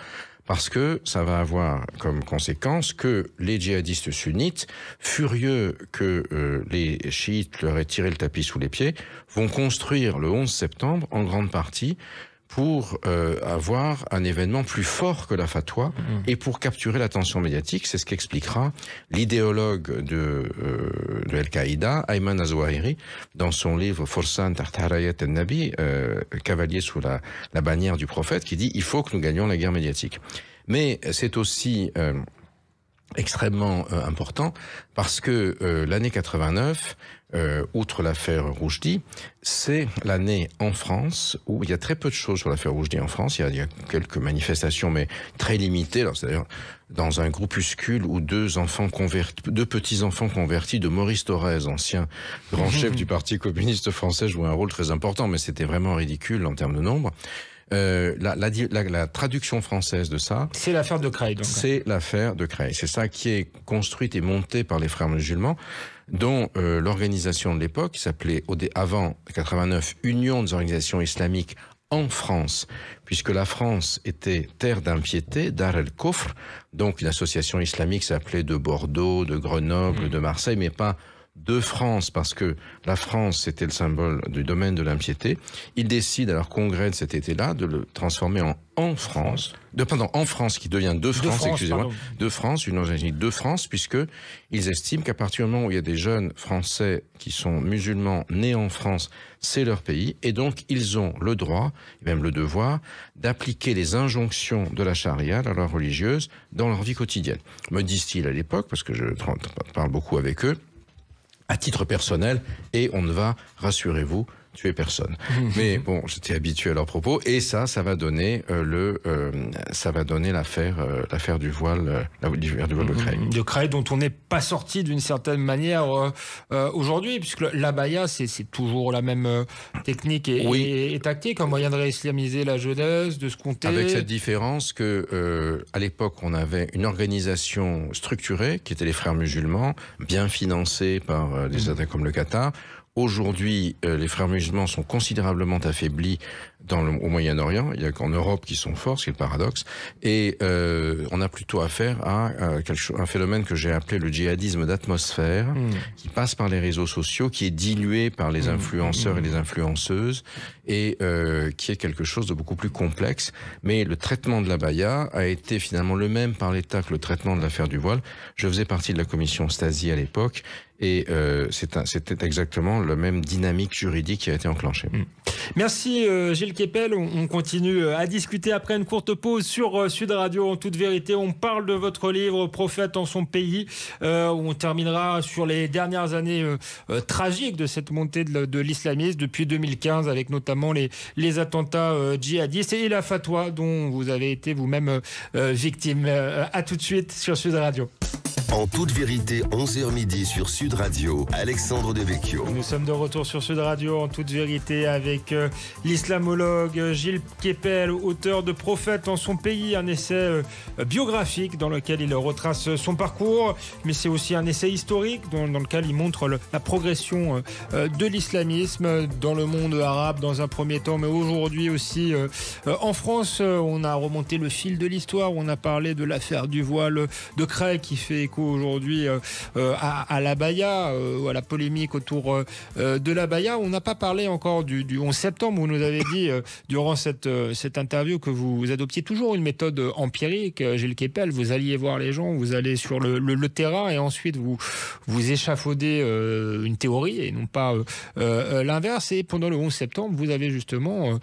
parce que ça va avoir comme conséquence que les djihadistes sunnites, furieux que euh, les chiites leur aient tiré le tapis sous les pieds, vont construire le 11 septembre en grande partie pour euh, avoir un événement plus fort que la fatwa mm, mm. et pour capturer l'attention médiatique. C'est ce qu'expliquera l'idéologue de, euh, de Al-Qaïda, Ayman Azouahiri, dans son livre Forsan Tartarayat al-Nabi, euh, Cavalier sous la, la bannière du prophète, qui dit « Il faut que nous gagnions la guerre médiatique ». Mais c'est aussi euh, extrêmement euh, important parce que l'année 89 euh, outre l'affaire dit c'est l'année en France où il y a très peu de choses sur l'affaire dit en France. Il y, a, quelques manifestations, mais très limitées. c'est-à-dire dans un groupuscule où deux enfants convertis, deux petits enfants convertis de Maurice Thorez, ancien grand chef du Parti communiste français, jouaient un rôle très important, mais c'était vraiment ridicule en termes de nombre. Euh, la, traduction française de ça. C'est l'affaire de Creil. C'est l'affaire de Creil. C'est ça qui est construite et montée par les frères musulmans dont euh, l'organisation de l'époque, s'appelait avant 89 Union des organisations islamiques en France, puisque la France était terre d'impiété, Dar el Kofr, donc une association islamique s'appelait de Bordeaux, de Grenoble, mmh. de Marseille, mais pas de France, parce que la France, était le symbole du domaine de l'impiété, ils décident à leur congrès de cet été-là de le transformer en en France, de, pardon, en France, qui devient de France, excusez-moi, de France, une organisation de France, puisque ils estiment qu'à partir du moment où il y a des jeunes Français qui sont musulmans nés en France, c'est leur pays, et donc ils ont le droit, et même le devoir, d'appliquer les injonctions de la charia, la loi religieuse, dans leur vie quotidienne. Me disent-ils à l'époque, parce que je parle beaucoup avec eux, à titre personnel et on ne va, rassurez-vous, tuer personne. Mais bon, j'étais habitué à leurs propos et ça, ça va donner euh, le, euh, ça va donner l'affaire, euh, l'affaire du voile, l'affaire du voile mhm. de Creil. De Creil dont on n'est pas sorti d'une certaine manière aujourd'hui, puisque la c'est, c'est toujours la même technique et, et, tactique, un moyen de réislamiser la jeunesse, de se compter. Avec cette différence que, à l'époque, on avait une organisation structurée qui était les frères musulmans, bien financée par des mhm. États comme le Qatar. Aujourd'hui, euh, les frères musulmans sont considérablement affaiblis au Moyen-Orient, il y a qu'en Europe qui sont forts, ce qui est le paradoxe, et euh, on a plutôt affaire à, quelque chose, un phénomène que j'ai appelé le djihadisme d'atmosphère, hmm. qui passe par les réseaux sociaux, qui est dilué par les hmm. influenceurs et les hmm. influenceuses, et euh, qui est quelque chose de beaucoup plus complexe. Mais le traitement de la baya a été finalement le même par l'État que le traitement de l'affaire du voile. Je faisais partie de la commission Stasi à l'époque, et euh, c'était exactement la même dynamique juridique qui a été enclenchée. Merci Gilles on, continue euh, à discuter après une courte pause sur euh, Sud Radio. En toute vérité, on parle de votre livre Prophète en son pays. Euh, on terminera sur les dernières années tragiques de cette montée de, l'islamisme depuis 2015, avec notamment les, attentats djihadistes et la fatwa dont vous avez été vous-même victime. à tout de suite sur Sud Radio. En toute vérité, 11h midi sur Sud Radio, Alexandre Devecchio. Nous sommes de retour sur Sud Radio en toute vérité avec l'islamologue Gilles Kepel, auteur de Prophète en son pays, un essai euh, biographique dans lequel il retrace euh, son parcours, mais c'est aussi un essai historique dans, lequel il montre la progression euh, de l'islamisme dans le monde arabe dans un premier temps, mais aujourd'hui aussi en France. On a remonté le fil de l'histoire, on a parlé de l'affaire du voile de Cray qui fait écho aujourd'hui à, la Baïa, à la polémique autour de la Baïa. On n'a pas parlé encore du, du 11 septembre où nous avait dit durant cette, euh, cette interview que vous, adoptiez toujours une méthode empirique, euh, Gilles Kepel. Vous alliez voir les gens, vous allez sur le, terrain et ensuite vous, vous échafaudez euh, une théorie et non pas l'inverse. Et pendant le 11 septembre, vous avez justement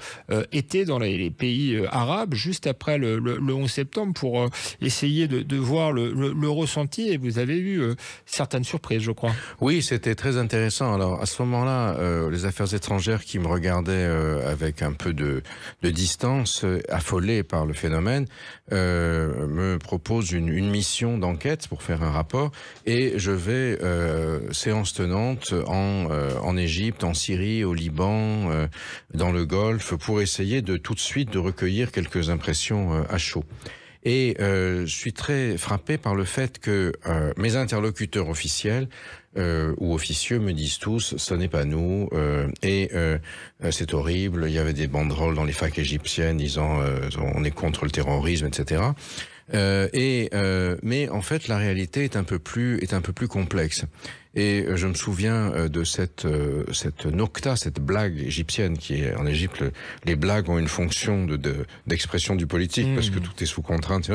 été dans les, pays arabes juste après le, 11 septembre pour essayer de, de voir le, ressenti et vous avez eu certaines surprises, je crois. Oui, c'était très intéressant. Alors à ce moment-là, les affaires étrangères qui me regardaient avec un peu de, de distance, affolé par le phénomène, euh, me propose une, une mission d'enquête pour faire un rapport et je vais euh, séance tenante en, euh, en Égypte, en Syrie, au Liban, euh, dans le Golfe pour essayer de tout de suite de recueillir quelques impressions euh, à chaud. Et euh, je suis très frappé par le fait que euh, mes interlocuteurs officiels euh, ou officieux me disent tous, ce n'est pas nous, euh, et euh, c'est horrible, il y avait des banderoles dans les facs égyptiennes disant, on est contre le terrorisme, etc. et mais en fait la réalité est un peu plus est un peu plus complexe et euh, je me souviens euh, de cette, euh, cette nocta, cette blague égyptienne qui est en Égypte, les blagues ont une fonction d'expression de, du politique parce que mmh. tout est sous contrainte.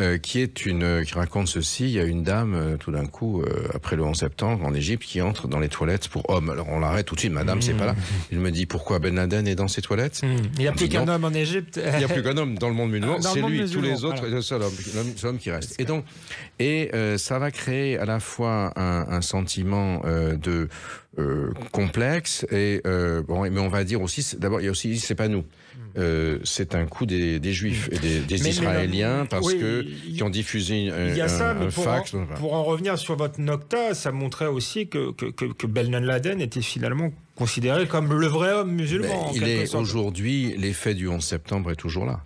Euh, qui est une, qui raconte ceci. Il y a une dame, euh, tout d'un coup, euh, après le 11 septembre, en Égypte, qui entre dans les toilettes pour hommes. Alors on l'arrête tout de suite, madame, c'est mmh. pas là. Il me dit pourquoi Ben Laden est dans ces toilettes. Mmh. Il n'y a plus qu'un homme en Égypte. Il n'y a plus qu'un homme dans le monde musulman. C'est lui, tous les autres, c'est le seul homme, qui reste. Et donc, et ça va créer à la fois un, un sentiment de complexe et bon, mais on va dire aussi, d'abord, il y a aussi, c'est pas nous. Euh, c'est un coup des, Juifs et des, Israéliens parce que qui ont diffusé un, pour fax. En, pour en revenir sur votre nocta, ça montrait aussi que, que, que, que ben Laden était finalement considéré comme le vrai homme musulman. il est aujourd'hui, l'effet du 11 septembre est toujours là.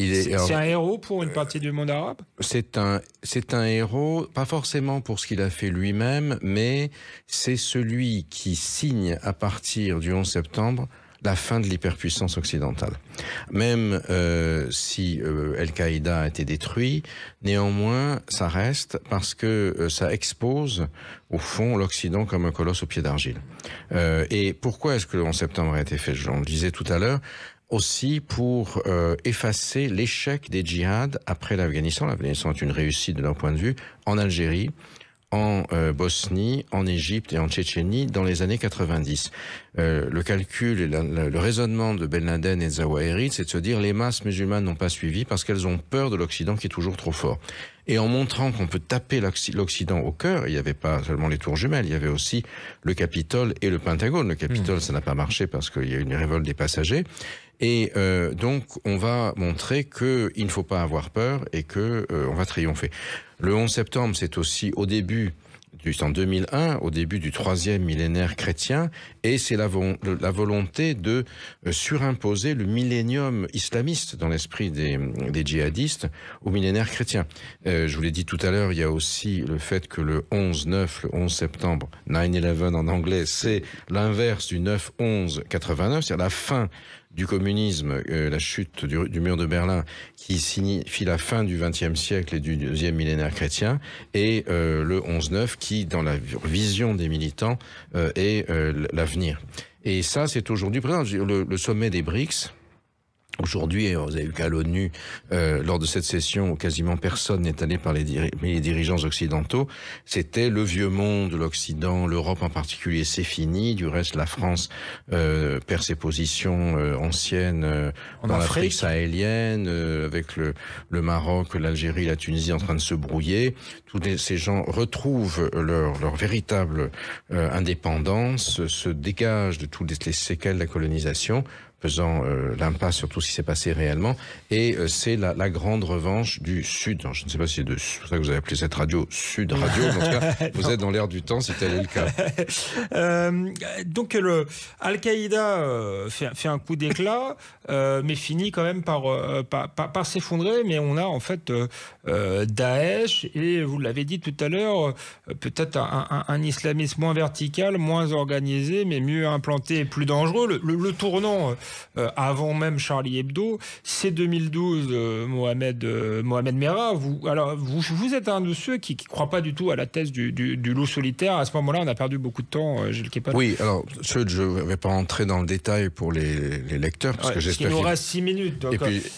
C'est un héros pour une partie du monde arabe C'est un, c'est un héros, pas forcément pour ce qu'il a fait lui-même, mais c'est celui qui signe à partir du 11 septembre la fin de l'hyperpuissance occidentale. Même euh, si euh, Al-Qaïda a été détruit, néanmoins, ça reste parce que euh, ça expose, au fond, l'Occident comme un colosse au pied d'argile. et pourquoi est-ce que le 11 septembre a été fait Je le disais tout à l'heure, aussi pour effacer l'échec des djihad après l'Afghanistan. L'Afghanistan est une réussite de leur point de vue en Algérie, en euh, Bosnie, en Égypte et en Tchétchénie dans les années 90. Euh, le calcul et le raisonnement de Ben Laden et Zawahiri, c'est de se dire les masses musulmanes n'ont pas suivi parce qu'elles ont peur de l'Occident qui est toujours trop fort. Et en montrant qu'on peut taper l'Occident au cœur, il n'y avait pas seulement les tours jumelles, il y avait aussi le Capitole et le Pentagone. Le Capitole, hmm. ça n'a pas marché parce qu'il y a eu une révolte des passagers. Et euh, donc, on va montrer qu'il ne faut pas avoir peur et que euh, on va triompher. Le 11 septembre, c'est aussi au début du en 2001, au début du troisième millénaire chrétien, et c'est la, volonté de euh, surimposer le millénium islamiste dans l'esprit des, des, djihadistes au millénaire chrétien. Euh, je vous l'ai dit tout à l'heure, il y a aussi le fait que le 11-9, le 11 septembre, 9-11 en anglais, c'est l'inverse du 9-11-89, c'est-à-dire la fin du communisme, euh, la chute du, mur de Berlin, qui signifie la fin du XXe siècle et du deuxième millénaire chrétien, et euh, le 11-9, qui, dans la vision des militants, euh, est l'avenir. Et ça, c'est aujourd'hui présent. le sommet des BRICS, Aujourd'hui, vous avez vu qu'à l'ONU, euh, lors de cette session quasiment personne n'est allé par les, dirigeants occidentaux, c'était le vieux monde, l'Occident, l'Europe en particulier, c'est fini. Du reste, la France euh, perd ses positions euh, anciennes euh, en dans l'Afrique sahélienne, euh, avec le, Maroc, l'Algérie, la Tunisie en train de se brouiller. Tous ces gens retrouvent leur, leur véritable indépendance, se dégagent de toutes les séquelles de la colonisation faisant euh, l'impasse sur tout ce qui s'est passé réellement. Et euh, c'est la, grande revanche du Sud. je ne sais pas si c'est pour ça que vous avez appelé cette radio Sud Radio. en tout cas, vous êtes dans l'air du temps si tel est le cas. Euh, donc le Al-Qaïda fait, un coup d'éclat, mais finit quand même par, par, s'effondrer. Mais on a en fait Daesh et vous l'avez dit tout à l'heure, peut-être un, islamisme moins vertical, moins organisé, mais mieux implanté et plus dangereux. le tournant euh, avant même Charlie Hebdo. C'est 2012, euh, Mohamed, euh, Mohamed Merah. Vous, alors, vous, vous êtes un de ceux qui ne croient pas du tout à la thèse du, du, loup solitaire. À ce moment-là, on a perdu beaucoup de temps, Gilles Oui, alors, je ne vais pas entrer dans le détail pour les, lecteurs, parce que j'espère. qu'il nous reste 6 minutes.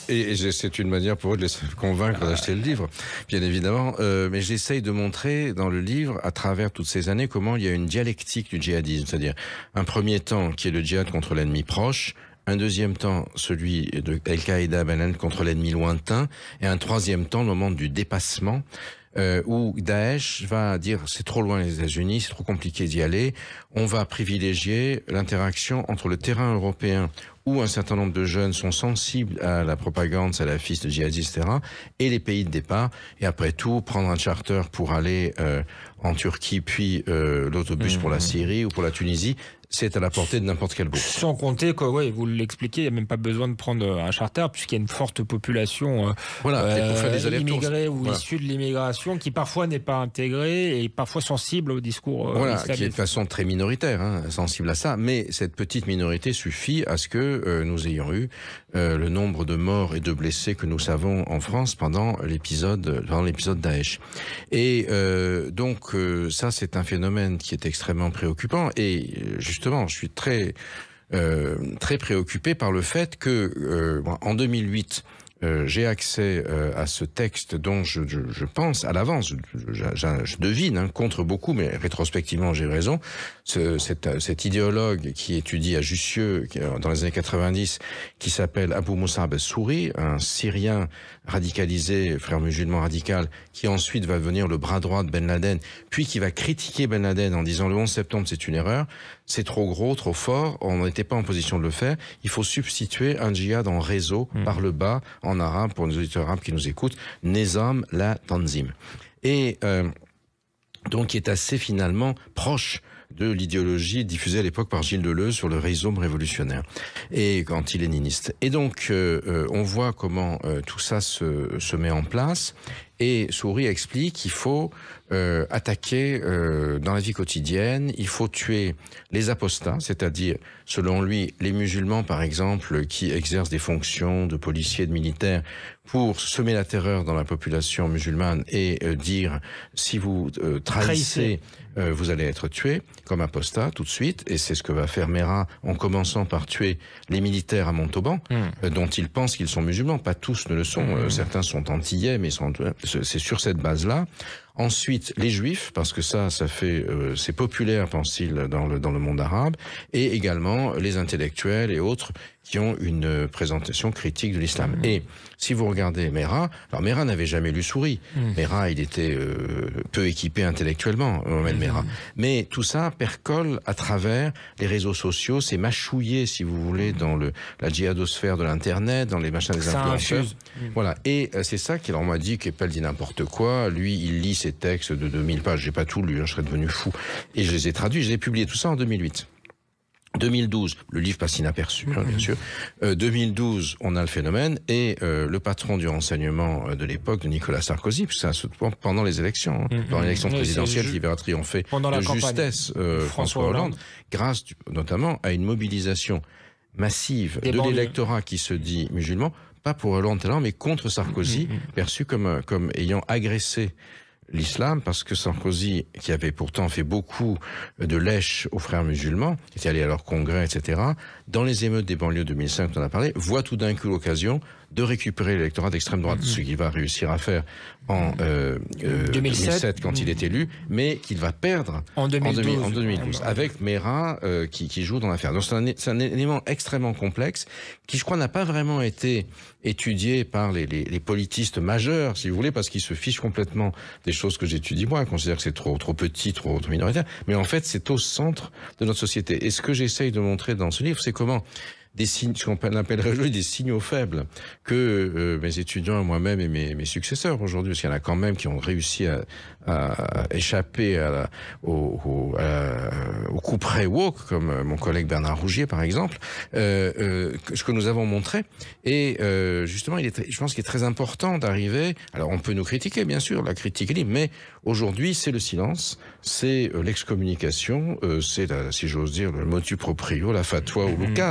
et c'est une manière pour eux de les convaincre ah. d'acheter le livre, bien évidemment. mais j'essaye de montrer dans le livre, à travers toutes ces années, comment il y a une dialectique du djihadisme, c'est-à-dire un premier temps qui est le djihad contre l'ennemi proche, un deuxième temps, celui de Al-Qaïda Benen contre l'ennemi lointain, et un troisième temps, le moment du dépassement, euh, où Daesh va dire c'est trop loin les États-Unis, c'est trop compliqué d'y aller, on va privilégier l'interaction entre le terrain européen où un certain nombre de jeunes sont sensibles à la propagande salafiste, djihadiste, etc., et les pays de départ, et après tout, prendre un charter pour aller euh, en Turquie, puis euh, l'autobus pour la mhm. Syrie ou pour la Tunisie, c'est à la portée de n'importe quel bout. Sans compter que, oui, vous l'expliquez, il n'y a même pas besoin de prendre euh, un charter puisqu'il y a une forte population euh, voilà, euh, immigrée ou issue de l'immigration qui parfois n'est pas intégrée et parfois sensible au discours. Voilà, qui est de façon très minoritaire, hein, sensible à ça. Mais cette petite minorité suffit à ce que nous ayons eu le nombre de morts et de blessés que nous savons en France pendant l'épisode Daesh. Et donc ça, c'est un phénomène qui est extrêmement préoccupant et justement, je suis très, euh, très préoccupé par le fait que, euh, en 2008, euh, j'ai accès euh, à ce texte dont je, je, pense à l'avance, je, devine, hein, contre beaucoup, mais rétrospectivement j'ai raison, ce, cet, idéologue qui étudie à Jussieu dans les années 90, qui s'appelle Abou Moussa souri un Syrien radicalisé, frère musulman radical, qui ensuite va devenir le bras droit de Ben Laden, puis qui va critiquer Ben Laden en disant le 11 septembre c'est une erreur, c'est trop gros, trop fort, on n'était pas en position de le faire. Il faut substituer un djihad en réseau hmm. par le bas, en arabe, pour nos auditeurs arabes qui nous écoutent, Nézam la Tanzim. Et euh, donc qui est assez finalement proche de l'idéologie diffusée à l'époque par Gilles Deleuze sur le rhizome révolutionnaire et antiléniniste. Et donc, euh, euh, on voit comment tout ça se, se met en place. Et Souris explique qu'il faut euh, attaquer euh, dans la vie quotidienne. Il faut tuer les apostats, c'est-à-dire, selon lui, les musulmans, par exemple, qui exercent des fonctions de policiers, de militaires, pour semer la terreur dans la population musulmane et euh, dire si vous trahissez, vous allez être tué comme apostat tout de suite. Et c'est ce que va faire Merah en commençant par tuer les militaires à Montauban, hmm. dont il pense qu'ils sont musulmans. Pas tous ne le sont. Hmm. certains sont antillais, mais c'est sur cette base-là ensuite les juifs, parce que ça, ça fait, euh, c'est populaire, pense-t-il, dans le, dans le monde arabe, et également les intellectuels et autres qui ont une euh, présentation critique de l'islam. Mmh. Et si vous regardez Mera, alors Mera n'avait jamais lu Souris. Mmh. Mera, il était euh, peu équipé intellectuellement, euh, Mohamed mmh. Mera. Mais tout ça percole à travers les réseaux sociaux, c'est mâchouillé, si vous voulez, dans le, la djihadosphère de l'Internet, dans les machins des influenceurs. Voilà. Et c'est ça qu'il m'a dit, qu'Eppel dit n'importe quoi. Lui, il lit ses textes de 2000 pages. J'ai pas tout lu, hein, je serais devenu fou. Et je les ai traduits, je les ai publiés, tout ça en 2008. 2012, le livre passe inaperçu, hein, bien mhm. sûr. 2012, euh, on a le phénomène et euh, le patron du renseignement euh, de l'époque, Nicolas Sarkozy, pendant les élections, hein, mhm. dans l'élection présidentielle qui verra triompher de justesse François, Hollande, grâce notamment à une mobilisation massive de l'électorat qui se dit musulman, pas pour Hollande, mais contre Sarkozy, mhm, perçu comme comme ayant agressé l'islam parce que Sarkozy, qui avait pourtant fait beaucoup de lèches aux frères musulmans, qui était allé à leur congrès, etc., dans les émeutes des banlieues 2005 on on a parlé, voit tout d'un coup l'occasion de récupérer l'électorat d'extrême droite, ce qu'il va réussir à faire en 2007. Euh, euh, quand il est élu, mais qu'il va perdre en 2012, en 2012 avec Mera euh, qui, joue dans l'affaire. Donc c'est un, élément extrêmement complexe qui, je crois, n'a pas vraiment été étudié par les, politistes majeurs, si vous voulez, parce qu'ils se fichent complètement des choses que j'étudie moi, considère que c'est trop trop petit, trop, trop minoritaire. Mais en fait, c'est au centre de notre société. Et ce que j'essaye de montrer dans ce livre, c'est comment des signes, ce qu'on appellerait aujourd'hui des signaux faibles que euh, mes étudiants, moi-même et mes, mes successeurs aujourd'hui, parce qu'il y en a quand même qui ont réussi à, échapper à, au, coup près woke, comme euh, mon collègue Bernard Rougier par exemple, euh, ce que nous avons montré. Et justement, il est, je pense qu'il est très important d'arriver. Alors, on peut nous critiquer, bien sûr, la critique est libre, mais Aujourd'hui, c'est le silence, c'est euh, l'excommunication, euh, c'est, euh, si j'ose dire, le motu proprio, la fatwa ou mhm. l'occasion.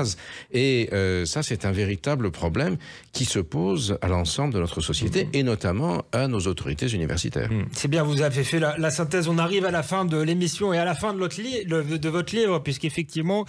Et ça, c'est un véritable problème qui se pose à l'ensemble de notre société mhm. et notamment à nos autorités universitaires. Mhm. C'est bien, vous avez fait la, synthèse. On arrive à la fin de l'émission et à la fin de, votre livre, de votre livre, puisqu'effectivement,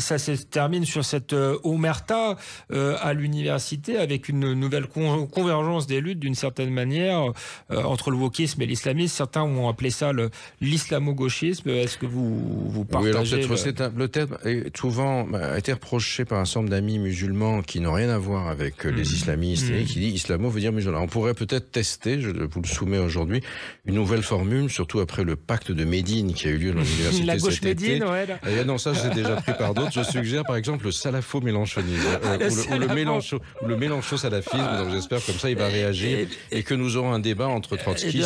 ça se termine sur cette omerta à l'université avec une nouvelle convergence des luttes d'une certaine manière entre le wokisme et l'islamisme Certains ont appelé ça l'islamo-gauchisme. Est-ce que vous, vous partagez oui, alors le... Un, terme est souvent bah, a été reproché par un certain nombre d'amis musulmans qui n'ont rien à voir avec euh, les hmm. islamistes et hmm. qui dit islamo veut dire musulman. On pourrait peut-être tester, je vous le soumets aujourd'hui, une nouvelle formule, surtout après le pacte de Médine qui a eu lieu dans l'université La gauche Médine, et eh non, ça c'est déjà pris par d'autres. Je suggère par exemple le salafo-mélanchonisme euh, euh, ou, le mélancho, le salafisme Donc j'espère comme ça il va réagir et, que nous aurons un débat entre eh Trotsky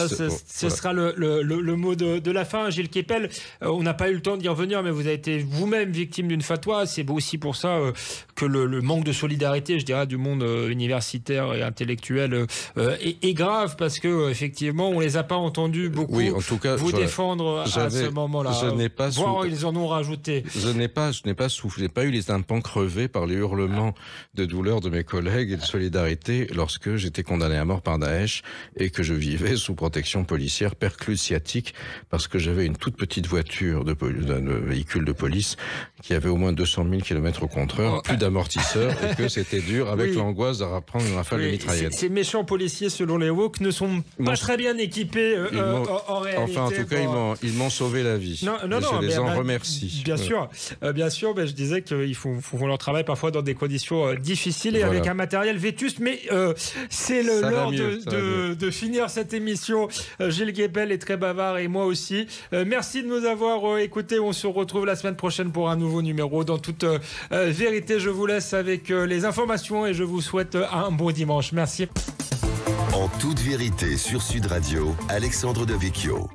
sera le, mot de, la fin. Gilles Kepel, euh, on n'a pas eu le temps d'y revenir, mais vous avez été vous-même victime d'une fatwa. C'est aussi pour ça euh, que le, manque de solidarité, je dirais, du monde euh, universitaire et intellectuel est, grave parce que effectivement, on les a pas entendus beaucoup. Oui, en tout cas, vous défendre à ce moment-là. Je n'ai pas. Voire ils en ont rajouté. Je n'ai pas, je n'ai pas soufflé, pas eu les tympans crevés par les hurlements de douleur de mes collègues et de solidarité lorsque j'étais condamné à mort par Daesh et que je vivais sous protection policière perclus percluse sciatique parce que j'avais une toute petite voiture de, un véhicule de police qui avait au moins 200 000 km au compteur, oh. plus d'amortisseurs et que c'était dur avec l'angoisse de reprendre une rafale de mitraillette. Ces, méchants policiers, selon les WOC, ne sont pas très bien équipés euh, euh, en, réalité. Enfin, en tout cas, ils, euh, m'ont, sauvé la vie. je les en bah, remercie. Bien sûr, bien sûr, je disais qu'ils font, font, leur travail parfois dans des conditions difficiles et avec un matériel vétuste, mais c'est le, l'heure de, de, finir cette émission. Gilles Guébel est très bavard et moi aussi. Euh, merci de nous avoir euh, écoutés. On se retrouve la semaine prochaine pour un nouveau numéro. Dans toute euh, vérité, je vous laisse avec les informations et je vous souhaite un bon dimanche. Merci. En toute vérité sur Sud Radio, Alexandre Devecchio.